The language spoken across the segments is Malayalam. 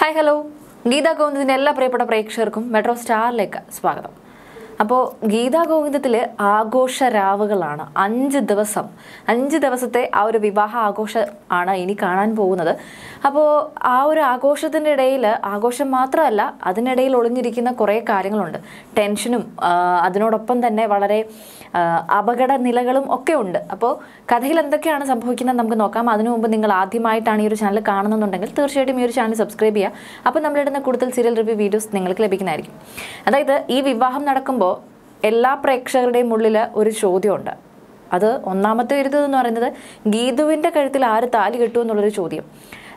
ഹായ് ഹലോ ഗീത ഗോവിന്ദത്തിൻ്റെ എല്ലാ പ്രിയപ്പെട്ട പ്രേക്ഷകർക്കും മെട്രോ സ്റ്റാറിലേക്ക് സ്വാഗതം അപ്പോൾ ഗീതാ ഗോവിന്ദത്തിൽ ആഘോഷ രാവുകളാണ് അഞ്ച് ദിവസം അഞ്ച് ദിവസത്തെ ആ ഒരു വിവാഹ ആഘോഷ ആണ് ഇനി കാണാൻ പോകുന്നത് അപ്പോൾ ആ ഒരു ആഘോഷത്തിൻ്റെ ഇടയിൽ ആഘോഷം മാത്രമല്ല അതിനിടയിൽ ഒളിഞ്ഞിരിക്കുന്ന കുറേ കാര്യങ്ങളുണ്ട് ടെൻഷനും അതിനോടൊപ്പം തന്നെ വളരെ അപകട നിലകളും ഒക്കെ ഉണ്ട് അപ്പോൾ കഥയിൽ എന്തൊക്കെയാണ് സംഭവിക്കുന്നത് നമുക്ക് നോക്കാം അതിനു മുമ്പ് നിങ്ങൾ ആദ്യമായിട്ടാണ് ഈ ഒരു ചാനൽ കാണുന്നുണ്ടെങ്കിൽ തീർച്ചയായിട്ടും ഈ ഒരു ചാനൽ സബ്സ്ക്രൈബ് ചെയ്യുക അപ്പോൾ നമ്മളിടുന്ന കൂടുതൽ സീരിയൽ റിവ്യൂ വീഡിയോസ് നിങ്ങൾക്ക് ലഭിക്കുന്നതായിരിക്കും അതായത് ഈ വിവാഹം നടക്കുമ്പോൾ എല്ലാ പ്രേക്ഷകരുടെയും ഉള്ളിൽ ഒരു ചോദ്യമുണ്ട് അത് ഒന്നാമത്തെ ഒരു എന്ന് പറയുന്നത് ഗീതുവിൻ്റെ കഴുത്തിൽ ആര് താലി കെട്ടു എന്നുള്ളൊരു ചോദ്യം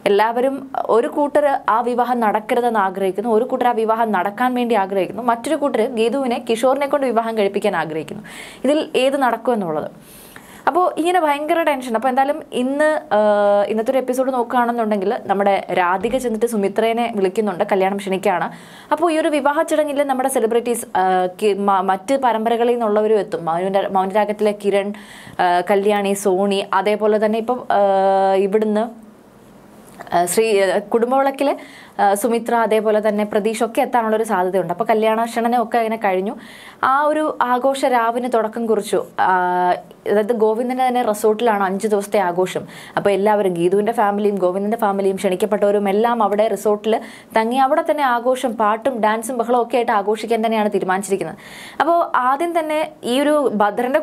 എല്ലാവരും ഒരു കൂട്ടർ ആ വിവാഹം നടക്കരുതെന്ന് ആഗ്രഹിക്കുന്നു ഒരു കൂട്ടർ ആ വിവാഹം നടക്കാൻ വേണ്ടി ആഗ്രഹിക്കുന്നു മറ്റൊരു കൂട്ടർ ഗീതുവിനെ കിഷോറിനെ കൊണ്ട് വിവാഹം കഴിപ്പിക്കാൻ ആഗ്രഹിക്കുന്നു ഇതിൽ ഏത് നടക്കും എന്നുള്ളത് അപ്പോൾ ഇങ്ങനെ ഭയങ്കര ടെൻഷൻ അപ്പോൾ എന്തായാലും ഇന്ന് ഇന്നത്തെ ഒരു എപ്പിസോഡ് നോക്കുകയാണെന്നുണ്ടെങ്കിൽ നമ്മുടെ രാധിക ചെന്നിട്ട് സുമിത്രേനെ വിളിക്കുന്നുണ്ട് കല്യാണം ക്ഷണിക്കുകയാണ് അപ്പോൾ ഈ ഒരു വിവാഹ ചടങ്ങിൽ നമ്മുടെ സെലിബ്രിറ്റീസ് മറ്റ് പരമ്പരകളിൽ നിന്നുള്ളവരും എത്തും മൗന മൗനരാഗത്തിലെ കിരൺ കല്യാണി സോണി അതേപോലെ തന്നെ ഇപ്പം ഇവിടുന്ന് ശ്രീ കുടുംബവിളക്കിലെ സുമിത്ര അതേപോലെ തന്നെ പ്രതീഷ് ഒക്കെ എത്താനുള്ളൊരു സാധ്യതയുണ്ട് അപ്പോൾ കല്യാണ ക്ഷണനൊക്കെ അങ്ങനെ കഴിഞ്ഞു ആ ഒരു ആഘോഷ രാവിന് തുടക്കം കുറിച്ചു അതായത് ഗോവിന്ദൻ്റെ തന്നെ റിസോർട്ടിലാണ് അഞ്ച് ദിവസത്തെ ആഘോഷം അപ്പോൾ എല്ലാവരും ഗീതുവിൻ്റെ ഫാമിലിയും ഗോവിന്ദൻ്റെ ഫാമിലിയും ക്ഷണിക്കപ്പെട്ടവരും എല്ലാം അവിടെ റിസോർട്ടിൽ തങ്ങി അവിടെ തന്നെ ആഘോഷം പാട്ടും ഡാൻസും ബഹളവും ഒക്കെ ആയിട്ട് ആഘോഷിക്കാൻ തന്നെയാണ് തീരുമാനിച്ചിരിക്കുന്നത് അപ്പോൾ ആദ്യം തന്നെ ഈ ഒരു ഭദ്രൻ്റെ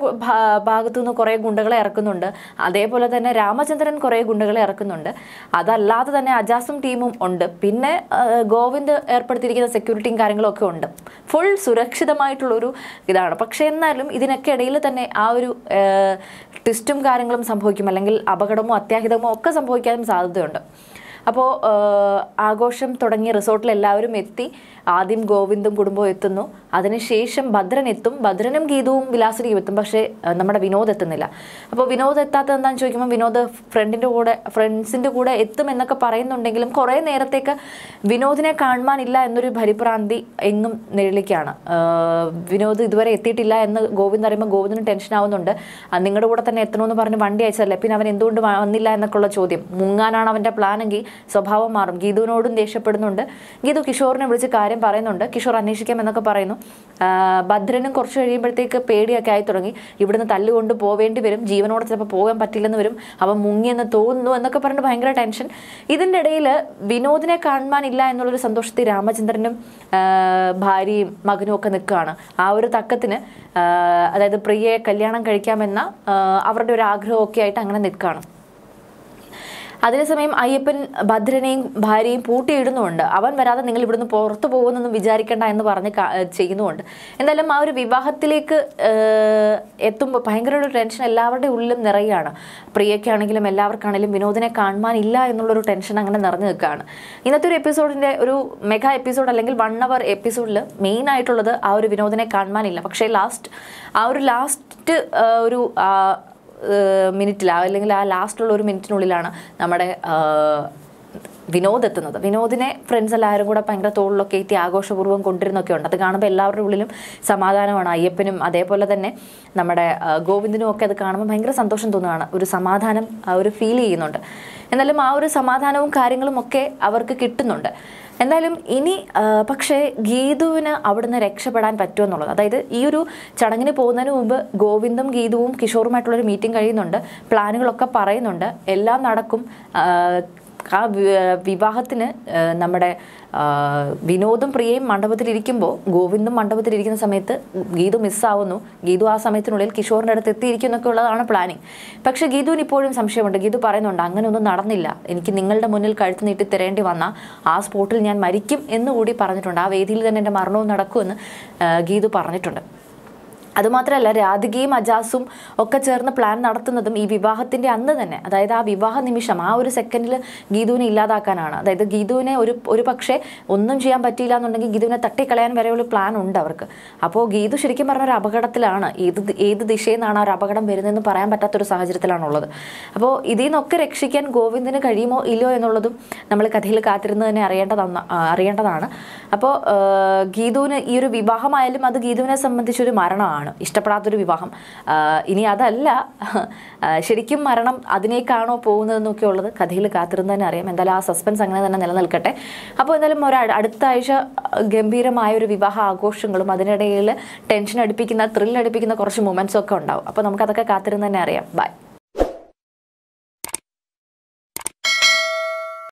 ഭാഗത്തു നിന്ന് കുറേ ഗുണ്ടകളെ ഇറക്കുന്നുണ്ട് അതേപോലെ തന്നെ രാമചന്ദ്രൻ കുറേ ഗുണ്ടകളെ ഇറക്കുന്നുണ്ട് അതല്ലാതെ തന്നെ അജാസും ടീമും ഉണ്ട് പിന്നെ പിന്നെ ഗോവിന്ദ് ഏർപ്പെടുത്തിയിരിക്കുന്ന സെക്യൂരിറ്റിയും കാര്യങ്ങളൊക്കെ ഉണ്ട് ഫുൾ സുരക്ഷിതമായിട്ടുള്ളൊരു ഇതാണ് പക്ഷേ എന്നാലും ഇതിനൊക്കെ ഇടയിൽ തന്നെ ആ ഒരു ട്വിസ്റ്റും കാര്യങ്ങളും സംഭവിക്കും അല്ലെങ്കിൽ അപകടമോ അത്യാഹിതമോ ഒക്കെ സംഭവിക്കാനും സാധ്യതയുണ്ട് അപ്പോൾ ആഘോഷം തുടങ്ങി റിസോർട്ടിൽ എല്ലാവരും എത്തി ആദ്യം ഗോവിന്ദും കുടുംബവും എത്തുന്നു അതിനുശേഷം ഭദ്രൻ എത്തും ഭദ്രനും ഗീതവും വിലാസരിക്കും എത്തും പക്ഷേ നമ്മുടെ വിനോദ് എത്തുന്നില്ല അപ്പോൾ വിനോദ് എത്താത്തത് എന്താണെന്ന് ചോദിക്കുമ്പോൾ വിനോദ് ഫ്രണ്ടിൻ്റെ കൂടെ ഫ്രണ്ട്സിൻ്റെ കൂടെ എത്തും എന്നൊക്കെ പറയുന്നുണ്ടെങ്കിലും കുറേ നേരത്തേക്ക് വിനോദിനെ കാണുവാനില്ല എന്നൊരു പരിഭ്രാന്തി എങ്ങും നിഴലിക്കാണ് വിനോദ് ഇതുവരെ എത്തിയിട്ടില്ല എന്ന് ഗോവിന്ദ് അറിയുമ്പോൾ ഗോവിന്ദിന് ടെൻഷൻ ആവുന്നുണ്ട് നിങ്ങളുടെ കൂടെ തന്നെ എത്തണമെന്ന് പറഞ്ഞ് വണ്ടി അയച്ചതല്ലേ പിന്നെ അവൻ എന്തുകൊണ്ട് വന്നില്ല എന്നൊക്കെയുള്ള ചോദ്യം മുങ്ങാനാണ് അവൻ്റെ പ്ലാനെങ്കിൽ സ്വഭാവം മാറും ഗീതുവിനോടും ദേഷ്യപ്പെടുന്നുണ്ട് ഗീതു കിഷോറിനെ വിളിച്ച് കാര്യം പറയുന്നുണ്ട് കിഷോർ അന്വേഷിക്കാം എന്നൊക്കെ പറയുന്നു ഭദ്രനും കുറച്ച് കഴിയുമ്പോഴത്തേക്ക് പേടിയൊക്കെ ആയി തുടങ്ങി ഇവിടുന്ന് തല്ലുകൊണ്ട് പോവേണ്ടി വരും ജീവനോട് ചിലപ്പോൾ പോകാൻ പറ്റില്ലെന്ന് വരും അവൻ മുങ്ങിയെന്ന് തോന്നുന്നു എന്നൊക്കെ പറഞ്ഞ് ഭയങ്കര ടെൻഷൻ ഇതിൻ്റെ ഇടയിൽ വിനോദിനെ കാണാനില്ല എന്നുള്ളൊരു സന്തോഷത്തിൽ രാമചന്ദ്രനും ഭാര്യയും മകനും ഒക്കെ നിൽക്കുകയാണ് ആ ഒരു തക്കത്തിന് അതായത് പ്രിയയെ കല്യാണം കഴിക്കാമെന്ന അവരുടെ ഒരു ആഗ്രഹമൊക്കെ ആയിട്ട് അങ്ങനെ നിൽക്കുകയാണ് അതേസമയം അയ്യപ്പൻ ഭദ്രനെയും ഭാര്യയും പൂട്ടിയിടുന്നുണ്ട് അവൻ വരാതെ നിങ്ങൾ ഇവിടുന്ന് പുറത്തു പോകുമെന്നൊന്നും വിചാരിക്കേണ്ട എന്ന് പറഞ്ഞ് ചെയ്യുന്നുണ്ട് എന്തായാലും ആ ഒരു വിവാഹത്തിലേക്ക് എത്തുമ്പോൾ ഭയങ്കര ഒരു ടെൻഷൻ എല്ലാവരുടെ ഉള്ളിലും നിറയാണ് പ്രിയക്കാണെങ്കിലും എല്ലാവർക്കാണെങ്കിലും വിനോദിനെ കാണുവാനില്ല എന്നുള്ളൊരു ടെൻഷൻ അങ്ങനെ നിറഞ്ഞു നിൽക്കുകയാണ് ഇന്നത്തെ ഒരു എപ്പിസോഡിൻ്റെ ഒരു മെഗാ എപ്പിസോഡ് അല്ലെങ്കിൽ വൺ അവർ എപ്പിസോഡിൽ മെയിൻ ആയിട്ടുള്ളത് ആ ഒരു വിനോദിനെ കാണുവാനില്ല പക്ഷേ ലാസ്റ്റ് ആ ഒരു ലാസ്റ്റ് ഒരു മിനിറ്റിലാണ് അല്ലെങ്കിൽ ആ ലാസ്റ്റുള്ള ഒരു മിനിറ്റിനുള്ളിലാണ് നമ്മുടെ വിനോദ് എത്തുന്നത് വിനോദിനെ ഫ്രണ്ട്സ് എല്ലാവരും കൂടെ ഭയങ്കര തോളിലൊക്കെ എത്തി ആഘോഷപൂർവ്വം കൊണ്ടിരുന്നൊക്കെ ഉണ്ട് അത് കാണുമ്പോൾ എല്ലാവരുടെ ഉള്ളിലും സമാധാനമാണ് അയ്യപ്പനും അതേപോലെ തന്നെ നമ്മുടെ ഗോവിന്ദനും ഒക്കെ അത് കാണുമ്പോൾ ഭയങ്കര സന്തോഷം തോന്നുകയാണ് ഒരു സമാധാനം ആ ഒരു ഫീൽ ചെയ്യുന്നുണ്ട് എന്നാലും ആ ഒരു സമാധാനവും കാര്യങ്ങളും ഒക്കെ അവർക്ക് കിട്ടുന്നുണ്ട് എന്തായാലും ഇനി പക്ഷേ ഗീതുവിന് അവിടുന്ന് രക്ഷപ്പെടാൻ പറ്റുമെന്നുള്ളത് അതായത് ഈ ഒരു ചടങ്ങിന് പോകുന്നതിന് മുമ്പ് ഗോവിന്ദും ഗീതുവും കിഷോറുമായിട്ടുള്ളൊരു മീറ്റിംഗ് കഴിയുന്നുണ്ട് പ്ലാനുകളൊക്കെ പറയുന്നുണ്ട് എല്ലാം നടക്കും ആ വിവാഹത്തിന് നമ്മുടെ വിനോദും പ്രിയയും മണ്ഡപത്തിലിരിക്കുമ്പോൾ ഗോവിന്ദും മണ്ഡപത്തിലിരിക്കുന്ന സമയത്ത് ഗീതു മിസ്സാവുന്നു ഗീതു ആ സമയത്തിനുള്ളിൽ കിഷോറിൻ്റെ അടുത്ത് എത്തിയിരിക്കും എന്നൊക്കെ ഉള്ളതാണ് പ്ലാനിങ് പക്ഷേ ഗീതുവിന് ഇപ്പോഴും സംശയമുണ്ട് ഗീതു പറയുന്നുണ്ട് അങ്ങനെയൊന്നും നടന്നില്ല എനിക്ക് നിങ്ങളുടെ മുന്നിൽ കഴുത്ത് നീട്ടി തരേണ്ടി വന്ന ആ സ്പോട്ടിൽ ഞാൻ മരിക്കും എന്നുകൂടി പറഞ്ഞിട്ടുണ്ട് ആ വേദിയിൽ തന്നെ എൻ്റെ മരണവും നടക്കുമെന്ന് ഗീതു പറഞ്ഞിട്ടുണ്ട് അതുമാത്രമല്ല രാധികയും അജാസും ഒക്കെ ചേർന്ന് പ്ലാൻ നടത്തുന്നതും ഈ വിവാഹത്തിൻ്റെ അന്ന് തന്നെ അതായത് ആ വിവാഹ നിമിഷം ആ ഒരു സെക്കൻഡിൽ ഗീതുവിനെ ഇല്ലാതാക്കാനാണ് അതായത് ഗീതുവിനെ ഒരു ഒരു പക്ഷേ ഒന്നും ചെയ്യാൻ പറ്റിയില്ല എന്നുണ്ടെങ്കിൽ ഗീതുവിനെ തട്ടിക്കളയാൻ വരെയുള്ള പ്ലാൻ ഉണ്ട് അവർക്ക് അപ്പോൾ ഗീതു ശരിക്കും പറഞ്ഞ ഒരു അപകടത്തിലാണ് ഏത് ഏത് ദിശയിൽ നിന്നാണ് ആ ഒരു അപകടം വരുന്നതെന്ന് പറയാൻ പറ്റാത്തൊരു സാഹചര്യത്തിലാണുള്ളത് അപ്പോൾ ഇതിൽ നിന്നൊക്കെ രക്ഷിക്കാൻ ഗോവിന്ദിന് കഴിയുമോ ഇല്ലയോ എന്നുള്ളതും നമ്മൾ കഥയിൽ കാത്തിരുന്ന് തന്നെ അറിയേണ്ടതാണ് അറിയേണ്ടതാണ് അപ്പോൾ ഗീതുവിന് ഈ ഒരു വിവാഹമായാലും അത് ഗീതുവിനെ സംബന്ധിച്ചൊരു മരണമാണ് വിവാഹമാണ് ഇഷ്ടപ്പെടാത്തൊരു വിവാഹം ഇനി അതല്ല ശരിക്കും മരണം അതിനേക്കാണോ പോകുന്നതെന്നൊക്കെ ഉള്ളത് കഥയിൽ കാത്തിരുന്ന് തന്നെ അറിയാം എന്തായാലും ആ സസ്പെൻസ് അങ്ങനെ തന്നെ നിലനിൽക്കട്ടെ അപ്പോൾ എന്തായാലും ഒരാ അടുത്ത ആഴ്ച ഗംഭീരമായ ഒരു വിവാഹ ആഘോഷങ്ങളും അതിനിടയിൽ ടെൻഷൻ അടുപ്പിക്കുന്ന ത്രില്ലടിപ്പിക്കുന്ന കുറച്ച് മൊമെൻസൊക്കെ ഒക്കെ ഉണ്ടാവും അപ്പോൾ നമുക്കതൊക്കെ കാത്തിരുന്ന് തന്നെ അറിയാം ബൈ